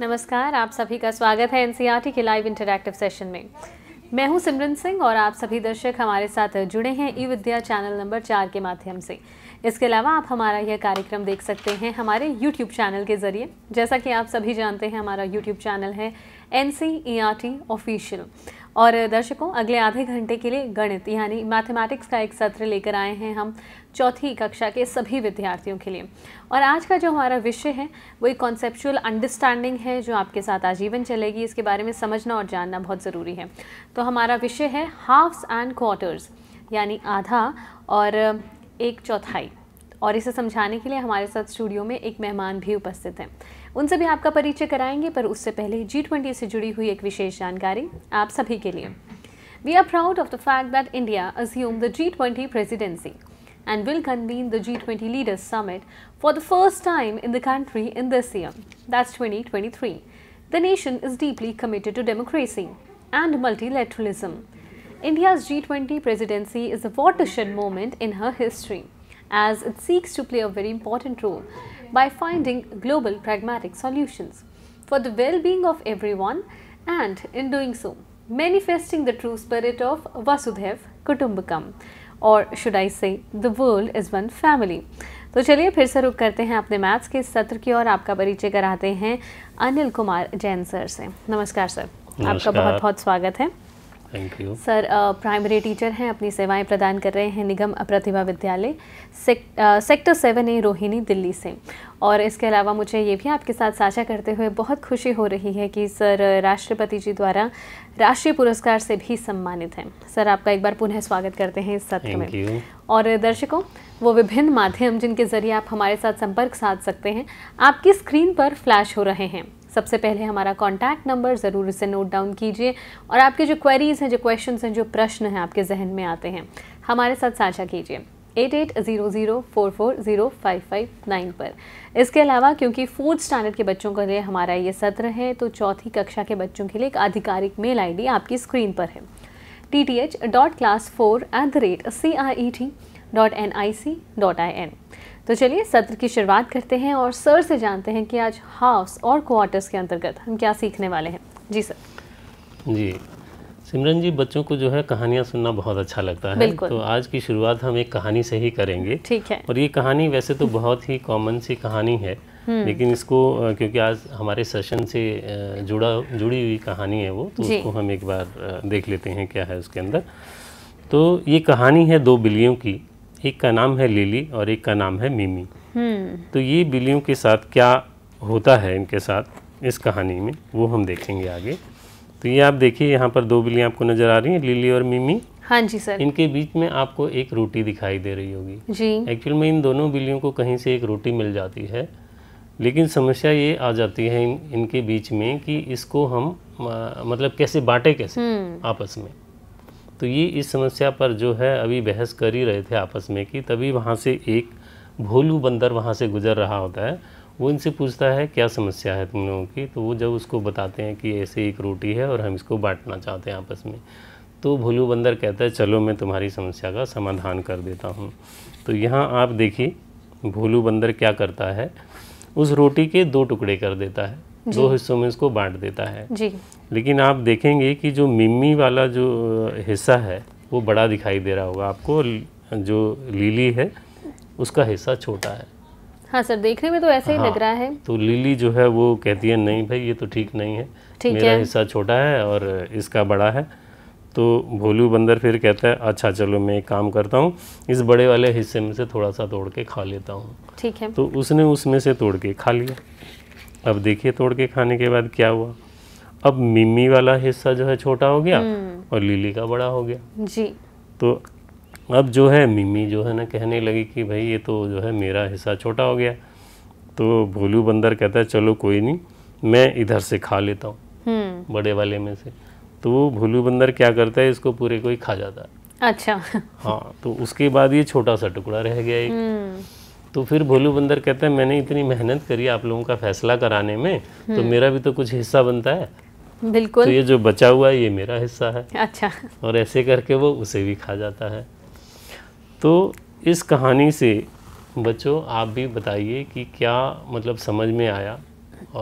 नमस्कार आप सभी का स्वागत है एनसीईआरटी e के लाइव इंटरैक्टिव सेशन में मैं हूं सिमरन सिंह और आप सभी दर्शक हमारे साथ जुड़े हैं ई विद्या चैनल नंबर चार के माध्यम से इसके अलावा आप हमारा यह कार्यक्रम देख सकते हैं हमारे YouTube चैनल के ज़रिए जैसा कि आप सभी जानते हैं हमारा YouTube चैनल है एन सी ऑफिशियल और दर्शकों अगले आधे घंटे के लिए गणित यानी मैथमेटिक्स का एक सत्र लेकर आए हैं हम चौथी कक्षा के सभी विद्यार्थियों के लिए और आज का जो हमारा विषय है वो एक कॉन्सेप्चुअल अंडरस्टैंडिंग है जो आपके साथ आजीवन चलेगी इसके बारे में समझना और जानना बहुत ज़रूरी है तो हमारा विषय है हाफ्स एंड क्वार्टर्स यानी आधा और एक चौथाई और इसे समझाने के लिए हमारे साथ स्टूडियो में एक मेहमान भी उपस्थित हैं उनसे भी आपका परिचय कराएंगे पर उससे पहले जी ट्वेंटी से जुड़ी हुई एक विशेष जानकारी आप सभी के लिए we are proud of the fact that India assume the G twenty presidency and will convene the G20 Leaders Summit for the first time in the country in this year, that's 2023. The nation is deeply committed to democracy and multilateralism. India's G20 presidency is a watershed moment in her history as it seeks to play a very important role by finding global pragmatic solutions for the well-being of everyone and in doing so manifesting the true spirit of Vasudev Kutumbakam और should I say the world is one family तो चलिए फिर से रुक करते हैं अपने maths के सत्र की और आपका परिचय कराते हैं अनिल कुमार जैन सर से नमस्कार सर नमस्कार। आपका बहुत बहुत स्वागत है thank you sir primary teacher हैं अपनी सेवाएं प्रदान कर रहे हैं Nigam Pratibha Vidyalaya sec, uh, sector seven A Rohini Delhi से और इसके अलावा मुझे ये भी आपके साथ साझा करते हुए बहुत खुशी हो रही है कि सर uh, राष्ट्रपति जी द्वारा राष्ट्रीय पुरस्कार से भी सम्मानित हैं सर आपका एक बार पुनः स्वागत करते हैं इस सत्र में और दर्शकों वो विभिन्न माध्यम जिनके ज़रिए आप हमारे साथ संपर्क साध सकते हैं आपकी स्क्रीन पर फ्लैश हो रहे हैं सबसे पहले हमारा कॉन्टैक्ट नंबर ज़रूर इसे नोट डाउन कीजिए और आपके जो क्वेरीज़ हैं जो क्वेश्चन हैं जो प्रश्न हैं आपके जहन में आते हैं हमारे साथ साझा कीजिए eight eight zero zero four four zero five five nine पर इसके अलावा क्योंकि फोर्थ स्टैंडर्ड के बच्चों के लिए हमारा ये सत्र है तो चौथी कक्षा के बच्चों के लिए एक आधिकारिक मेल आईडी आपकी स्क्रीन पर है T T H dot class four at the rate C I E T dot N I C dot I N तो चलिए सत्र की शुरुआत करते हैं और सर से जानते हैं कि आज हाउस और क्वार्टर्स के अंतर्गत हम क्या सीखने वाले हैं जी सर जी सिमरन जी बच्चों को जो है कहानियाँ सुनना बहुत अच्छा लगता है तो आज की शुरुआत हम एक कहानी से ही करेंगे ठीक है और ये कहानी वैसे तो बहुत ही कॉमन सी कहानी है हम्म। लेकिन इसको क्योंकि आज हमारे सेशन से जुड़ा जुड़ी हुई कहानी है वो तो उसको हम एक बार देख लेते हैं क्या है उसके अंदर तो ये कहानी है दो बिल्लियों की एक का नाम है लिली और एक का नाम है मिमी हम्म। तो ये बिल्लियों के साथ क्या होता है इनके साथ इस कहानी में वो हम देखेंगे आगे तो ये आप देखिए यहाँ पर दो बिल्लियाँ आपको नजर आ रही हैं लिली और मिमी हाँ जी सर इनके बीच में आपको एक रोटी दिखाई दे रही होगी जी एक्चुअल में इन दोनों बिल्लियों को कहीं से एक रोटी मिल जाती है लेकिन समस्या ये आ जाती है इन, इनके बीच में कि इसको हम आ, मतलब कैसे बांटे कैसे हम्म। आपस में तो ये इस समस्या पर जो है अभी बहस कर ही रहे थे आपस में कि तभी वहाँ से एक भोलू बंदर वहाँ से गुजर रहा होता है वो इनसे पूछता है क्या समस्या है तुम लोगों की तो वो जब उसको बताते हैं कि ऐसे एक रोटी है और हम इसको बांटना चाहते हैं आपस में तो भोलू बंदर कहता है चलो मैं तुम्हारी समस्या का समाधान कर देता हूँ तो यहाँ आप देखिए भोलू बंदर क्या करता है उस रोटी के दो टुकड़े कर देता है दो हिस्सों में इसको बांट देता है जी लेकिन आप देखेंगे कि जो मिम्मी वाला जो हिस्सा है वो बड़ा दिखाई दे रहा होगा आपको जो लीली है उसका हिस्सा छोटा है हाँ सर देखने में तो ऐसे हाँ, ही लग हाँ। रहा है तो लीली जो है वो कहती है नहीं भाई ये तो ठीक नहीं है ठीक मेरा है। हिस्सा छोटा है और इसका बड़ा है तो भोलू बंदर फिर कहता है अच्छा चलो मैं एक काम करता हूँ इस बड़े वाले हिस्से में से थोड़ा सा तोड़ के खा लेता हूँ ठीक है तो उसने उसमें से तोड़ के खा लिया अब देखिए तोड़ के खाने के बाद क्या हुआ अब मिम्मी वाला हिस्सा जो है छोटा हो गया हम्म। और लिली का बड़ा हो गया जी तो अब जो है मिम्मी जो है ना कहने लगी कि भाई ये तो जो है मेरा हिस्सा छोटा हो गया तो भोलू बंदर कहता है चलो कोई नहीं मैं इधर से खा लेता हूँ हम्म। बड़े वाले में से तो भोलू बंदर क्या करता है इसको पूरे को ही खा जाता है अच्छा हाँ तो उसके बाद ये छोटा सा टुकड़ा रह गया एक हम्म। तो फिर भोलू बंदर कहते हैं मैंने इतनी मेहनत करी आप लोगों का फैसला कराने में तो हम्म। मेरा भी तो कुछ हिस्सा बनता है बिल्कुल तो ये जो बचा हुआ है ये मेरा हिस्सा है अच्छा और ऐसे करके वो उसे भी खा जाता है तो इस कहानी से बच्चों आप भी बताइए कि क्या मतलब समझ में आया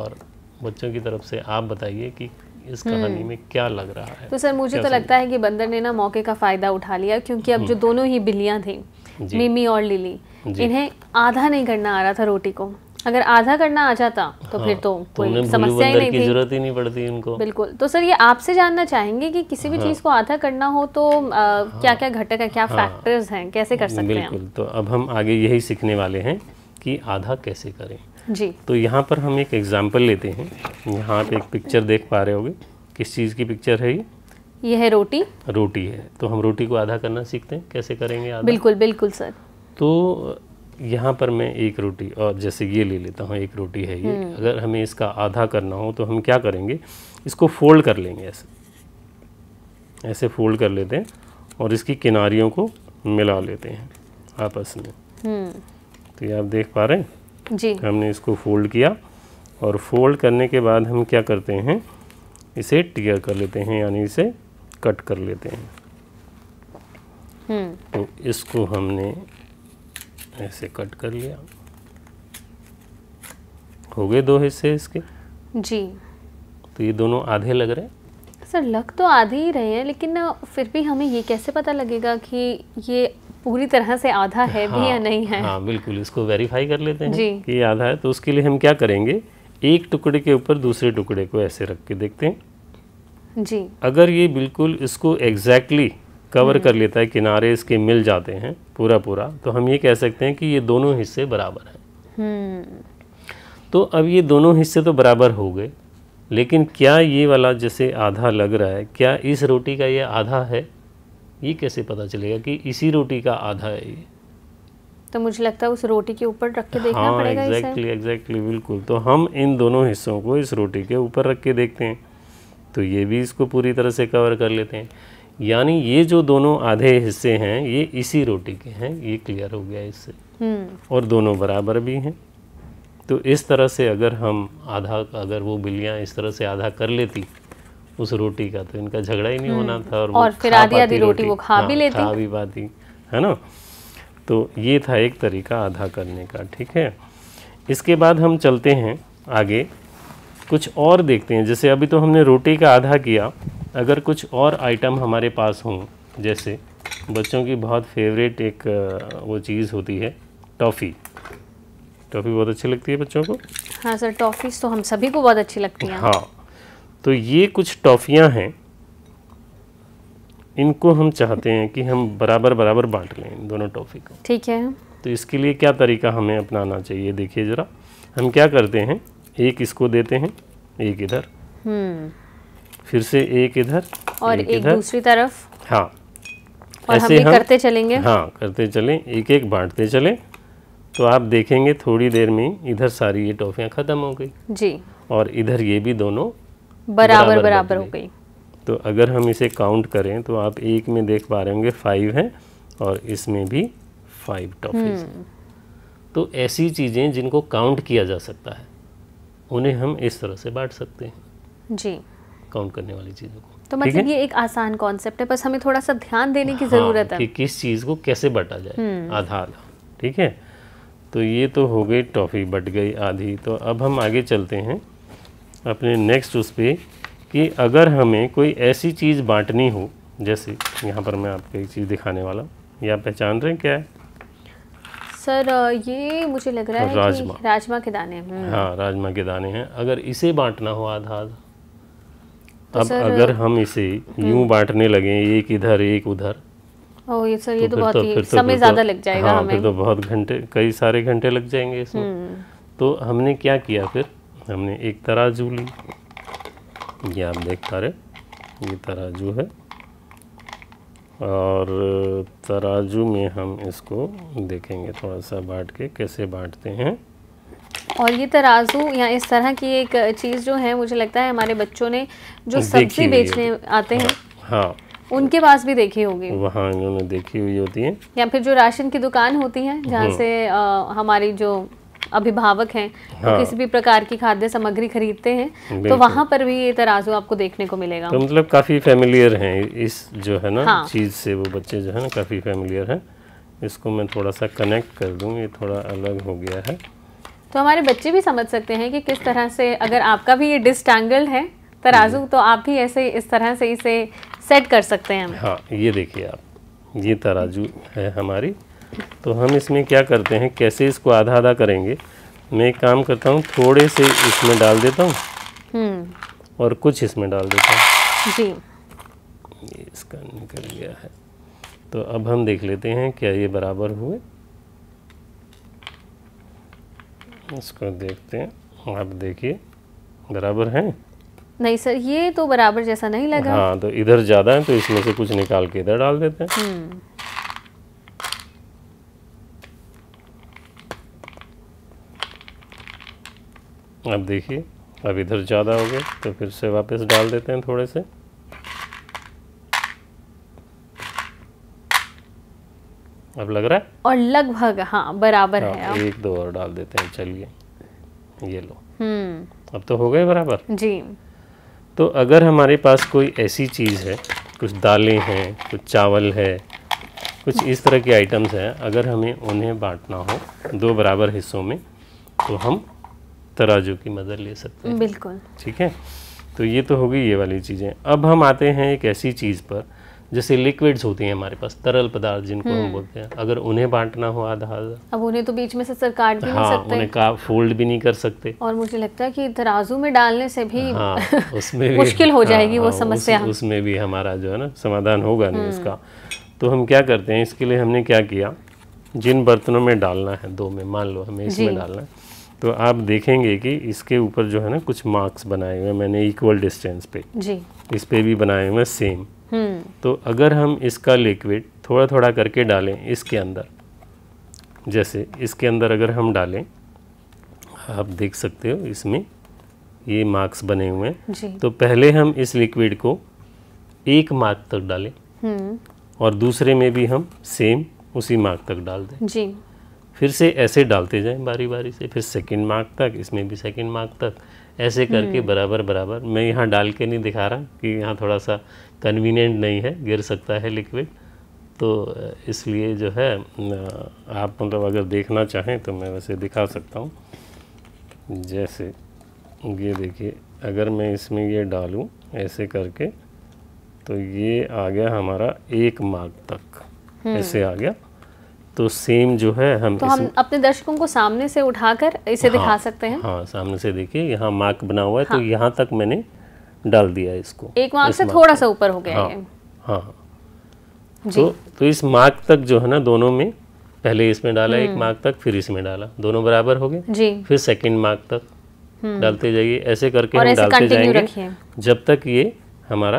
और बच्चों की तरफ से आप बताइए कि इस हम्म। कहानी में क्या लग रहा है तो सर मुझे तो लगता है कि बंदर ने ना मौके का फ़ायदा उठा लिया क्योंकि अब हम्म। जो दोनों ही बिल्लियाँ थी मिमी और लिली इन्हें आधा नहीं करना आ रहा था रोटी को अगर आधा करना आ जाता तो हाँ, फिर तो, तो कोई समस्या ही नहीं थी जरूरत ही नहीं पड़ती उनको बिल्कुल तो सर ये आपसे जानना चाहेंगे कि किसी भी हाँ, चीज़ को आधा करना हो तो हाँ, क्या क्या घटक है क्या फैक्टर्स हैं कैसे कर सकते बिल्कुल, हैं तो अब हम आगे यही सीखने वाले हैं कि आधा कैसे करें जी तो यहाँ पर हम एक एग्जाम्पल लेते हैं यहाँ आप एक पिक्चर देख पा रहे होगे किस चीज़ की पिक्चर है ये ये है रोटी रोटी है तो हम रोटी को आधा करना सीखते हैं कैसे करेंगे आधा? बिल्कुल बिल्कुल सर तो यहाँ पर मैं एक रोटी और जैसे ये ले लेता हूँ एक रोटी है ये हम्म। अगर हमें इसका आधा करना हो तो हम क्या करेंगे इसको फोल्ड कर लेंगे ऐसे ऐसे फोल्ड कर लेते हैं और इसकी किनारियों को मिला लेते हैं आपस में हम्म। तो ये आप देख पा रहे हैं जी हमने इसको फोल्ड किया और फोल्ड करने के बाद हम क्या करते हैं इसे टियर कर लेते हैं यानी इसे कट कर लेते हैं हम्म। तो इसको हमने ऐसे कट कर लिया हो गए दो हिस्से इसके जी तो ये दोनों आधे लग रहे सर लग तो आधे ही रहे हैं लेकिन फिर भी हमें ये कैसे पता लगेगा कि ये पूरी तरह से आधा है हाँ, या नहीं है हाँ बिल्कुल इसको वेरीफाई कर लेते हैं जी। कि ये आधा है तो उसके लिए हम क्या करेंगे एक टुकड़े के ऊपर दूसरे टुकड़े को ऐसे रख के देखते हैं जी अगर ये बिल्कुल इसको एग्जैक्टली कवर कर हम्म। लेता है किनारे इसके मिल जाते हैं पूरा पूरा तो हम ये कह सकते हैं कि ये दोनों हिस्से बराबर हैं हम्म। तो अब ये दोनों हिस्से तो बराबर हो गए लेकिन क्या ये वाला जैसे आधा लग रहा है क्या इस रोटी का ये आधा है ये कैसे पता चलेगा कि इसी रोटी का आधा है ये तो मुझे लगता है उस रोटी के ऊपर रख के देखना हाँ, पड़ेगा एग्जैक्टली एग्जैक्टली बिल्कुल तो हम इन दोनों हिस्सों को इस रोटी के ऊपर रख के देखते हैं तो ये भी इसको पूरी तरह से कवर कर लेते हैं यानी ये जो दोनों आधे हिस्से हैं ये इसी रोटी के हैं ये क्लियर हो गया इससे हम्म। और दोनों बराबर भी हैं तो इस तरह से अगर हम आधा अगर वो बिल्लियाँ इस तरह से आधा कर लेती उस रोटी का तो इनका झगड़ा ही नहीं हम्म। होना था और, और फिर आधी आधी रोटी, रोटी वो खा भी हाँ, लेती खा भी पाती है ना तो ये था एक तरीका आधा करने का ठीक है इसके बाद हम चलते हैं आगे कुछ और देखते हैं जैसे अभी तो हमने रोटी का आधा किया अगर कुछ और आइटम हमारे पास हों जैसे बच्चों की बहुत फेवरेट एक वो चीज़ होती है टॉफ़ी टॉफ़ी बहुत अच्छी लगती है बच्चों को हाँ सर टॉफ़ीज़ तो हम सभी को बहुत अच्छी लगती हैं हाँ तो ये कुछ टॉफ़ियाँ हैं इनको हम चाहते हैं कि हम बराबर बराबर बांट लें दोनों टॉफ़ी को ठीक है तो इसके लिए क्या तरीका हमें अपनाना चाहिए देखिए ज़रा हम क्या करते हैं एक इसको देते हैं एक इधर हम्म। फिर से एक इधर और एक, एक इधर, दूसरी तरफ हाँ और ऐसे हम, हम करते चलेंगे हाँ करते चलें एक एक बांटते चलें तो आप देखेंगे थोड़ी देर में इधर सारी ये टॉफियाँ ख़त्म हो गई जी और इधर ये भी दोनों बराबर बराबर, हो गई तो अगर हम इसे काउंट करें तो आप एक में देख पा रहे होंगे फाइव हैं और इसमें भी फाइव टॉफी हम्म। तो ऐसी चीज़ें जिनको काउंट किया जा सकता है उन्हें हम इस तरह से बांट सकते हैं जी काउंट करने वाली चीज़ों को तो मतलब ये एक आसान कॉन्सेप्ट है बस हमें थोड़ा सा ध्यान देने की हाँ, ज़रूरत है कि किस चीज़ को कैसे बांटा जाए हम्म। आधा आधा ठीक है तो ये तो हो गई टॉफ़ी बट गई आधी तो अब हम आगे चलते हैं अपने नेक्स्ट उस पर कि अगर हमें कोई ऐसी चीज़ बांटनी हो जैसे यहाँ पर मैं आपको एक चीज़ दिखाने वाला ये आप पहचान रहे हैं क्या है सर ये मुझे लग रहा है राजमा कि राजमा के दाने हम्म। हाँ राजमा के दाने हैं अगर इसे बांटना हो आधा आधा तो अब अगर हम इसे हम्म। यूं बांटने लगे एक इधर एक उधर ओ ये सर ये तो, तो बहुत तो ही तो, समय तो ज़्यादा लग जाएगा हाँ, हमें फिर तो बहुत घंटे कई सारे घंटे लग जाएंगे इसमें हम्म। तो हमने क्या किया फिर हमने एक तराजू ली ये आप देख पा रहे ये तराजू है और तराजू में हम इसको देखेंगे थोड़ा सा बांट के कैसे बांटते हैं और ये तराजू या इस तरह की एक चीज़ जो है मुझे लगता है हमारे बच्चों ने जो सब्जी बेचने आते हैं हाँ, हाँ उनके पास भी देखी होगी वहाँ इन्होंने देखी हुई होती है या फिर जो राशन की दुकान होती है जहाँ हम्म। से आ, हमारी जो अभिभावक हैं हाँ। तो किसी भी प्रकार की खाद्य सामग्री खरीदते हैं तो वहाँ पर भी ये तराजू आपको देखने को मिलेगा तो मतलब काफ़ी फैमिलियर हैं इस जो है ना हाँ। चीज़ से वो बच्चे जो है ना काफ़ी फैमिलियर हैं इसको मैं थोड़ा सा कनेक्ट कर दूँ ये थोड़ा अलग हो गया है तो हमारे बच्चे भी समझ सकते हैं कि किस तरह से अगर आपका भी ये डिस्टैंगल्ड है तराजू तो आप भी ऐसे इस तरह से इसे सेट कर सकते हैं हाँ ये देखिए आप ये तराजू है हमारी तो हम इसमें क्या करते हैं कैसे इसको आधा आधा करेंगे मैं एक काम करता हूँ थोड़े से इसमें डाल देता हूँ हम्म। और कुछ इसमें डाल देता हूँ जी ये इसका निकल गया है तो अब हम देख लेते हैं क्या ये बराबर हुए इसको देखते हैं आप देखिए बराबर हैं नहीं सर ये तो बराबर जैसा नहीं लगा हाँ तो इधर ज़्यादा है तो इसमें से कुछ निकाल के इधर डाल देते हैं हम्म। अब देखिए अब इधर ज़्यादा हो गए तो फिर से वापस डाल देते हैं थोड़े से अब लग रहा है और लगभग हाँ बराबर हाँ, है एक दो और डाल देते हैं चलिए ये लो हम्म। अब तो हो गए बराबर जी तो अगर हमारे पास कोई ऐसी चीज़ है कुछ दालें हैं कुछ चावल है कुछ इस तरह के आइटम्स हैं अगर हमें उन्हें बांटना हो दो बराबर हिस्सों में तो हम तराजू की मदद ले सकते हैं बिल्कुल ठीक है तो ये तो हो गई ये वाली चीज़ें अब हम आते हैं एक ऐसी चीज़ पर जैसे लिक्विड्स होती हैं हमारे पास तरल पदार्थ जिनको हम हम्म। बोलते हैं अगर उन्हें बांटना हो आधा आधा अब उन्हें तो बीच में से सर काट भी हाँ, नहीं सकते उन्हें का फोल्ड भी नहीं कर सकते और मुझे लगता है कि तराजू में डालने से भी हाँ, उसमें भी मुश्किल हो जाएगी हाँ, वो समस्या उस, उसमें भी हमारा जो है ना समाधान होगा नहीं उसका हम्म। तो हम क्या करते हैं इसके लिए हमने क्या किया जिन बर्तनों में डालना है दो में मान लो हमें इसमें डालना है तो आप देखेंगे कि इसके ऊपर जो है ना कुछ मार्क्स बनाए हुए मैंने इक्वल डिस्टेंस पे जी इस पे भी बनाए हुए हैं सेम हम्म। तो अगर हम इसका लिक्विड थोड़ा थोड़ा करके डालें इसके अंदर जैसे इसके अंदर अगर हम डालें आप देख सकते हो इसमें ये मार्क्स बने हुए हैं तो पहले हम इस लिक्विड को एक मार्क तक डालें हम्म। और दूसरे में भी हम सेम उसी मार्क तक डाल दें जी फिर से ऐसे डालते जाएं बारी बारी से फिर सेकंड मार्क तक इसमें भी सेकंड मार्क तक ऐसे करके हम्म। बराबर बराबर मैं यहाँ डाल के नहीं दिखा रहा कि यहाँ थोड़ा सा कन्वीनियंट नहीं है गिर सकता है लिक्विड तो इसलिए जो है आप मतलब अगर देखना चाहें तो मैं वैसे दिखा सकता हूँ जैसे ये देखिए अगर मैं इसमें ये डालूँ ऐसे करके तो ये आ गया हमारा एक मार्क तक हम्म। ऐसे आ गया तो सेम जो है हम तो हम अपने दर्शकों को सामने से उठाकर इसे हाँ, दिखा सकते हैं हाँ सामने से देखिए यहाँ मार्क बना हुआ है तो हाँ, तो यहाँ तक मैंने डाल दिया इसको एक मार्क इस से थोड़ा सा ऊपर हो गया हाँ, है हाँ जी। तो, तो इस मार्क तक जो है ना दोनों में पहले इसमें डाला एक मार्क हम्म। तक फिर इसमें डाला दोनों बराबर हो गए फिर सेकेंड मार्क तक हम्म। डालते जाइए ऐसे करके हम डालते जाएंगे जब तक ये हमारा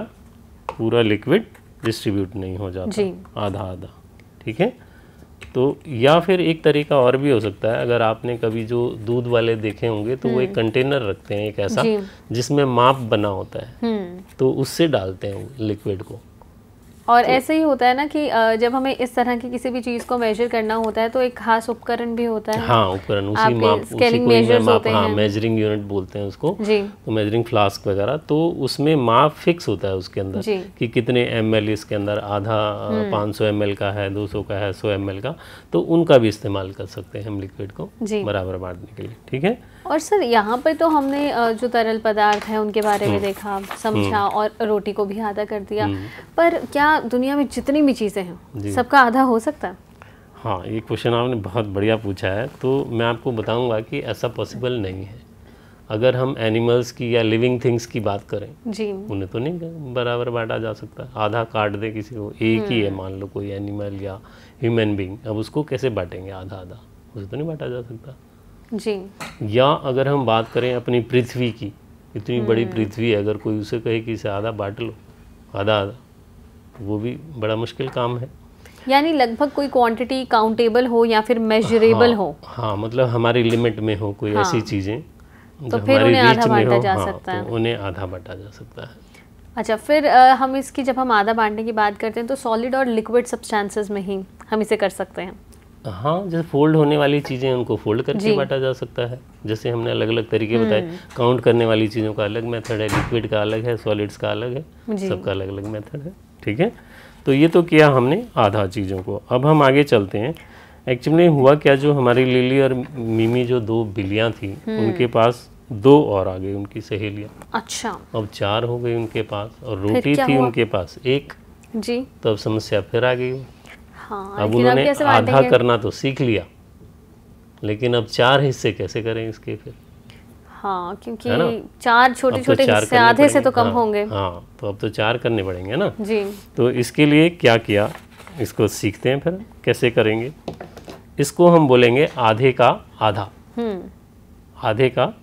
पूरा लिक्विड डिस्ट्रीब्यूट नहीं हो जाता आधा आधा ठीक है तो या फिर एक तरीका और भी हो सकता है अगर आपने कभी जो दूध वाले देखे होंगे तो वो एक हम्म। कंटेनर रखते हैं एक ऐसा जिसमें माप बना होता है हम्म। तो उससे डालते हैं लिक्विड को और ऐसे ही होता है ना कि जब हमें इस तरह की किसी भी चीज को मेजर करना होता है तो एक खास उपकरण भी होता है हाँ उपकरण उसी माप उसी को माप हाँ मेजरिंग यूनिट बोलते हैं उसको जी तो मेजरिंग फ्लास्क वगैरह तो उसमें माप फिक्स होता है उसके अंदर कि कितने एम इसके अंदर आधा हम्म। पाँच सौ का है दो सौ का है सौ एम का तो उनका भी इस्तेमाल कर सकते हैं हम लिक्विड को बराबर बांटने के लिए ठीक है और सर यहाँ पर तो हमने जो तरल पदार्थ है उनके बारे में हम्म। देखा समझा हम्म। और रोटी को भी आधा कर दिया हम्म। पर क्या दुनिया में जितनी भी चीज़ें हैं सबका आधा हो सकता है हाँ ये क्वेश्चन आपने बहुत बढ़िया पूछा है तो मैं आपको बताऊंगा कि ऐसा पॉसिबल नहीं है अगर हम एनिमल्स की या लिविंग थिंग्स की बात करें जी उन्हें तो नहीं बराबर बांटा जा सकता आधा काट दे किसी को एक ही है मान लो कोई एनिमल या ह्यूमन बींग अब उसको कैसे बांटेंगे आधा आधा उसे तो नहीं बांटा जा सकता जी या अगर हम बात करें अपनी पृथ्वी की इतनी बड़ी हम्म। पृथ्वी है अगर कोई उसे कहे कि इसे आधा बांट लो आधा आधा तो वो भी बड़ा मुश्किल काम है यानी लगभग कोई क्वांटिटी काउंटेबल हो या फिर मेजरेबल हाँ, हो हाँ मतलब हमारी लिमिट में हो कोई हाँ, ऐसी चीज़ें तो फिर उन्हें आधा बांटा जा हाँ, सकता है तो उन्हें आधा बांटा जा सकता है अच्छा फिर आ, हम इसकी जब हम आधा बांटने की बात करते हैं तो सॉलिड और लिक्विड सब्सटेंसेस में ही हम इसे कर सकते हैं हाँ जैसे फोल्ड होने वाली चीज़ें उनको फोल्ड करके बांटा जा सकता है जैसे हमने अलग अलग तरीके हम्म। बताए काउंट करने वाली चीज़ों का अलग मेथड है लिक्विड का अलग है सॉलिड्स का अलग है सबका अलग अलग मेथड है ठीक है तो ये तो किया हमने आधा चीज़ों को अब हम आगे चलते हैं एक्चुअली हुआ क्या जो हमारी लिली और मिमी जो दो बिल्लियाँ थी हम्म। उनके पास दो और आ गई उनकी सहेलियाँ अच्छा अब चार हो गई उनके पास और रोटी थी उनके पास एक जी तो अब समस्या फिर आ गई हाँ, अब उन्होंने आधा करना तो सीख लिया लेकिन अब चार हिस्से कैसे करें इसके फिर हाँ क्योंकि चार छोटे छोटे तो हिस्से आधे से तो कम हाँ, होंगे हाँ तो अब तो चार करने पड़ेंगे ना जी तो इसके लिए क्या किया इसको सीखते हैं फिर कैसे करेंगे इसको हम बोलेंगे आधे का आधा हम्म। आधे का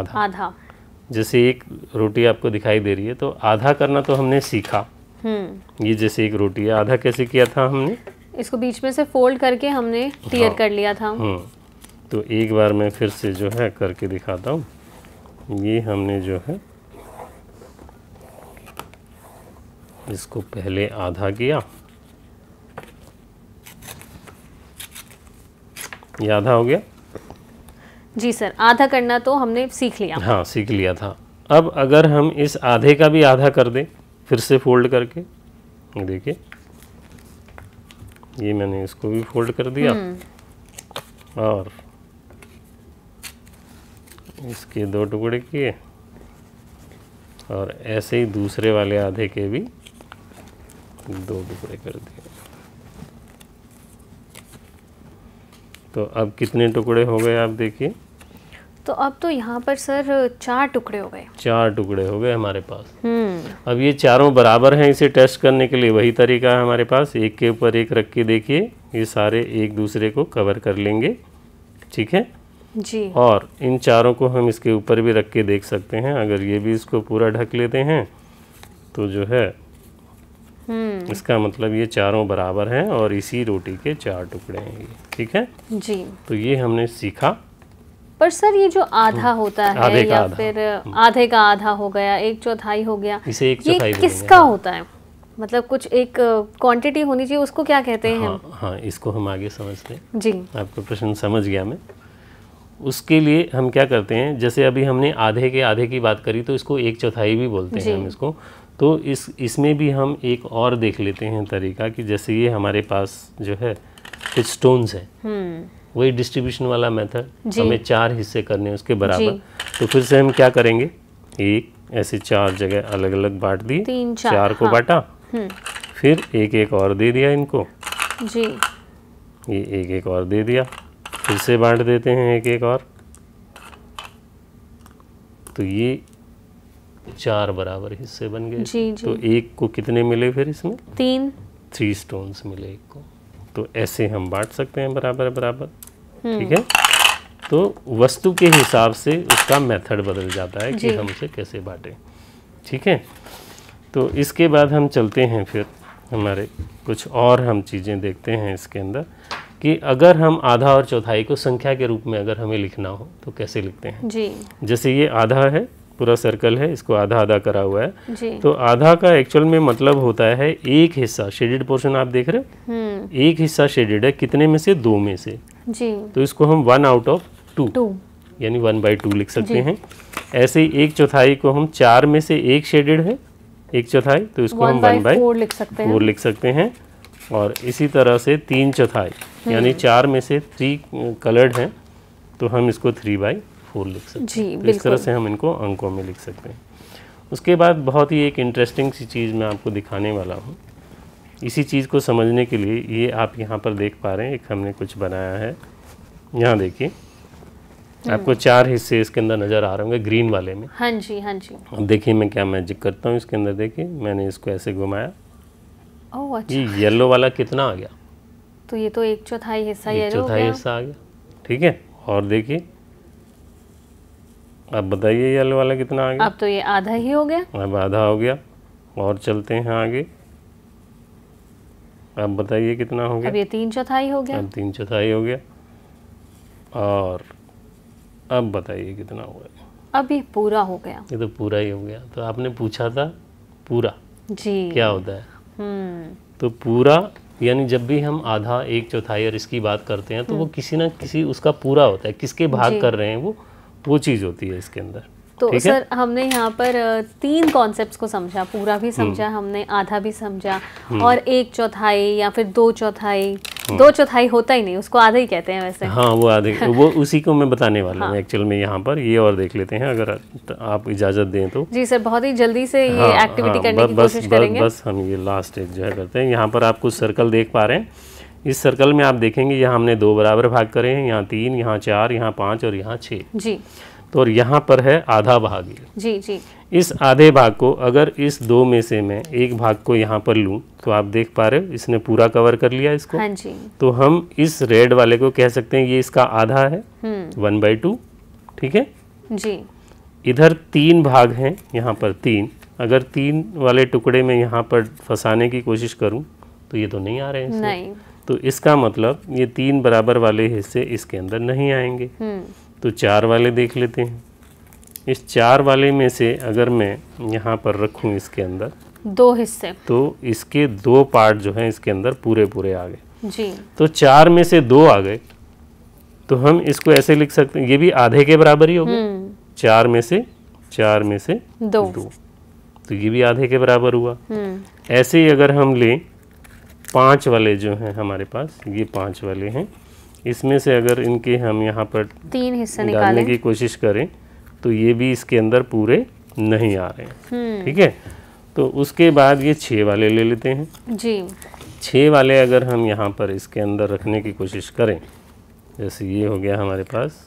आधा आधा जैसे एक रोटी आपको दिखाई दे रही है तो आधा करना तो हमने सीखा हम्म। ये जैसे एक रोटी है आधा कैसे किया था हमने इसको बीच में से फोल्ड करके हमने टीयर हाँ, कर लिया था हम्म। तो एक बार मैं फिर से जो है करके दिखाता हूँ ये हमने जो है इसको पहले आधा किया ये आधा हो गया जी सर आधा करना तो हमने सीख लिया हाँ सीख लिया था अब अगर हम इस आधे का भी आधा कर दें फिर से फोल्ड करके देखिए ये मैंने इसको भी फोल्ड कर दिया हम्म। और इसके दो टुकड़े किए और ऐसे ही दूसरे वाले आधे के भी दो टुकड़े कर दिए तो अब कितने टुकड़े हो गए आप देखिए तो अब तो यहाँ पर सर चार टुकड़े हो गए चार टुकड़े हो गए हमारे पास हम्म। अब ये चारों बराबर हैं इसे टेस्ट करने के लिए वही तरीका है हमारे पास एक के ऊपर एक रख के देखिए ये सारे एक दूसरे को कवर कर लेंगे ठीक है जी और इन चारों को हम इसके ऊपर भी रख के देख सकते हैं अगर ये भी इसको पूरा ढक लेते हैं तो जो है हम्म। इसका मतलब ये चारों बराबर हैं और इसी रोटी के चार टुकड़े हैं ये ठीक है जी तो ये हमने सीखा पर सर ये जो आधा हम्म, होता है या फिर हम्म। आधे का आधा हो गया एक चौथाई हो गया इसे एक ये किसका होता है मतलब कुछ एक क्वांटिटी होनी चाहिए उसको क्या कहते हैं हाँ, हाँ इसको हम आगे समझते हैं जी आपका प्रश्न समझ गया मैं उसके लिए हम क्या करते हैं जैसे अभी हमने आधे के आधे की बात करी तो इसको एक चौथाई भी बोलते हैं हम इसको तो इस इसमें भी हम एक और देख लेते हैं तरीका कि जैसे ये हमारे पास जो है कुछ स्टोन्स है हम्म। वही डिस्ट्रीब्यूशन वाला मेथड हमें चार हिस्से करने हैं उसके बराबर तो फिर से हम क्या करेंगे एक ऐसे चार जगह अलग अलग बांट दिए चार, चार को हाँ। बांटा हम्म। फिर एक एक और दे दिया इनको जी ये एक एक और दे दिया फिर से बांट देते हैं एक एक और तो ये चार बराबर हिस्से बन गए तो एक को कितने मिले फिर इसमें तीन थ्री स्टोन्स मिले एक को तो ऐसे हम बांट सकते हैं बराबर बराबर ठीक हम्म। है तो वस्तु के हिसाब से उसका मेथड बदल जाता है कि हम उसे कैसे बांटें ठीक है तो इसके बाद हम चलते हैं फिर हमारे कुछ और हम चीज़ें देखते हैं इसके अंदर कि अगर हम आधा और चौथाई को संख्या के रूप में अगर हमें लिखना हो तो कैसे लिखते हैं जी जैसे ये आधा है पूरा सर्कल है इसको आधा आधा करा हुआ है जी। तो आधा का एक्चुअल में मतलब होता है एक हिस्सा शेडेड पोर्शन आप देख रहे हैं हम्म। एक हिस्सा शेडेड है कितने में से दो में से जी। तो इसको हम वन आउट ऑफ टू, यानी वन बाई टू लिख सकते हैं ऐसे एक चौथाई को हम चार में से एक शेडेड है एक चौथाई तो इसको हम वन बाई लिख सकते हैं फोर लिख सकते हैं और इसी तरह से तीन चौथाई यानी हम्म। चार में से थ्री कलर्ड हैं तो हम इसको थ्री बाई फोर लिख सकते जी तो इस तरह से हम इनको अंकों में लिख सकते हैं उसके बाद बहुत ही एक इंटरेस्टिंग सी चीज़ मैं आपको दिखाने वाला हूँ इसी चीज़ को समझने के लिए ये आप यहाँ पर देख पा रहे हैं एक हमने कुछ बनाया है यहाँ देखिए हम्म। आपको चार हिस्से इसके अंदर नज़र आ रहे होंगे ग्रीन वाले में हाँ जी हाँ जी अब देखिए मैं क्या मैजिक करता हूँ इसके अंदर देखिए मैंने इसको ऐसे घुमाया अच्छा ये येलो वाला कितना आ गया तो ये तो एक चौथाई हिस्सा येलो चौथाई हिस्सा आ गया ठीक है और देखिए अब बताइए येलो वाला कितना आ गया अब तो ये आधा ही हो गया अब आधा हो गया और चलते हैं आगे अब बताइए कितना हो गया अब ये तीन चौथाई हो गया अब तीन चौथाई हो गया और अब बताइए कितना हुआ अब ये पूरा हो गया ये तो पूरा ही हो गया तो आपने पूछा था पूरा जी क्या होता है हम्म। तो पूरा यानी जब भी हम आधा एक चौथाई और इसकी बात करते हैं तो हम्म। वो किसी ना किसी उसका पूरा होता है किसके भाग कर रहे हैं वो वो चीज़ होती है इसके अंदर तो सर हमने यहाँ पर तीन कॉन्सेप्ट्स को समझा पूरा भी हम्म। समझा हमने आधा भी समझा हम्म। और एक चौथाई या फिर दो चौथाई हम्म। दो चौथाई होता ही नहीं उसको आधा ही कहते हैं वैसे हाँ वो आधे वो उसी को मैं बताने वाला हूँ एक्चुअल हाँ। में यहाँ पर ये और देख लेते हैं अगर आप इजाज़त दें तो जी सर बहुत ही जल्दी से ये एक्टिविटी हाँ, हाँ, करने की कोशिश करेंगे बस हम ये लास्ट जो है करते हैं यहाँ पर आप कुछ सर्कल देख पा रहे हैं इस सर्कल में आप देखेंगे यहाँ हमने दो बराबर भाग करे हैं यहाँ तीन यहाँ चार यहाँ पाँच और यहाँ छः जी तो और यहाँ पर है आधा भाग जी जी इस आधे भाग को अगर इस दो में से मैं एक भाग को यहाँ पर लूँ तो आप देख पा रहे हो इसने पूरा कवर कर लिया इसको हाँ जी तो हम इस रेड वाले को कह सकते हैं ये इसका आधा है हम्म। वन बाई टू ठीक है जी इधर तीन भाग हैं यहाँ पर तीन अगर तीन वाले टुकड़े में यहाँ पर फंसाने की कोशिश करूँ तो ये तो नहीं आ रहे हैं नहीं तो इसका मतलब ये तीन बराबर वाले हिस्से इसके अंदर नहीं आएंगे हम्म। तो चार वाले देख लेते हैं इस चार वाले में से अगर मैं यहाँ पर रखूँ इसके अंदर दो हिस्से तो इसके दो पार्ट जो हैं इसके अंदर पूरे पूरे आ गए जी तो चार में से दो आ गए तो हम इसको ऐसे लिख सकते हैं ये भी आधे के बराबर ही होगा हम्म। चार में से चार में से दो, दो। तो ये भी आधे के बराबर हुआ हम्म। ऐसे ही अगर हम लें पाँच वाले जो हैं हमारे पास ये पाँच वाले हैं इसमें से अगर इनके हम यहाँ पर तीन हिस्से निकालने की कोशिश करें तो ये भी इसके अंदर पूरे नहीं आ रहे हैं हम्म। ठीक है तो उसके बाद ये छः वाले ले लेते हैं जी छः वाले अगर हम यहाँ पर इसके अंदर रखने की कोशिश करें जैसे ये हो गया हमारे पास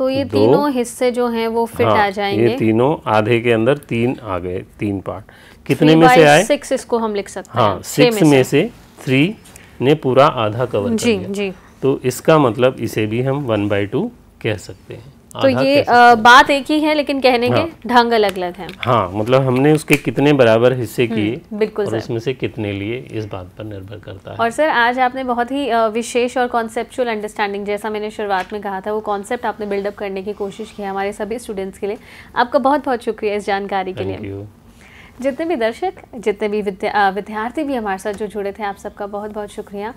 तो ये तीनों हिस्से जो हैं वो फिट हाँ, आ जाएंगे ये तीनों आधे के अंदर तीन आ गए तीन पार्ट कितने में से आए सिक्स इसको हम लिख सकते हाँ, सिक्स में से थ्री ने पूरा आधा कवर जी जी तो इसका मतलब इसे भी हम वन बाई टू कह सकते हैं तो ये बात एक ही है लेकिन कहने हाँ, के ढंग अलग अलग है हाँ मतलब हमने उसके कितने बराबर हिस्से हम्म, किए बिल्कुल और इसमें से कितने लिए इस बात पर निर्भर करता है और सर आज आपने बहुत ही विशेष और कॉन्सेप्चुअल अंडरस्टैंडिंग जैसा मैंने शुरुआत में कहा था वो कॉन्सेप्ट आपने बिल्डअप करने की कोशिश की हमारे सभी स्टूडेंट्स के लिए आपका बहुत बहुत शुक्रिया इस जानकारी के लिए जितने भी दर्शक जितने भी विद्या विद्यार्थी भी हमारे साथ जो जुड़े थे आप सबका बहुत बहुत शुक्रिया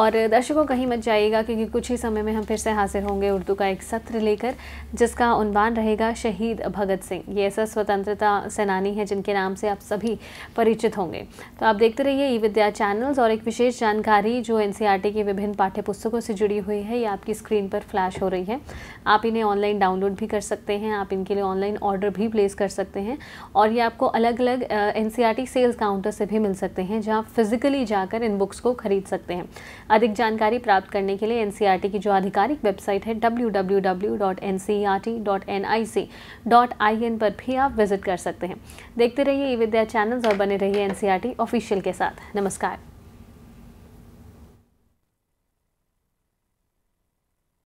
और दर्शकों कहीं मत जाइएगा क्योंकि कुछ ही समय में हम फिर से हाजिर होंगे उर्दू का एक सत्र लेकर जिसका उनवान रहेगा शहीद भगत सिंह ये ऐसा स्वतंत्रता सेनानी है जिनके नाम से आप सभी परिचित होंगे तो आप देखते रहिए ई विद्या चैनल्स और एक विशेष जानकारी जो एन की विभिन्न पाठ्य पुस्तकों से जुड़ी हुई है ये आपकी स्क्रीन पर फ्लैश हो रही है आप इन्हें ऑनलाइन डाउनलोड भी कर सकते हैं आप इनके लिए ऑनलाइन ऑर्डर भी प्लेस कर सकते हैं और ये आपको अलग अलग एन सेल्स काउंटर से भी मिल सकते हैं जहां फिजिकली जाकर इन बुक्स को खरीद सकते हैं अधिक जानकारी प्राप्त करने के लिए एन की जो आधिकारिक वेबसाइट है डब्ल्यू e पर भी आप विजिट कर सकते हैं देखते रहिए ई विद्या चैनल्स और बने रहिए एन ऑफिशियल के साथ नमस्कार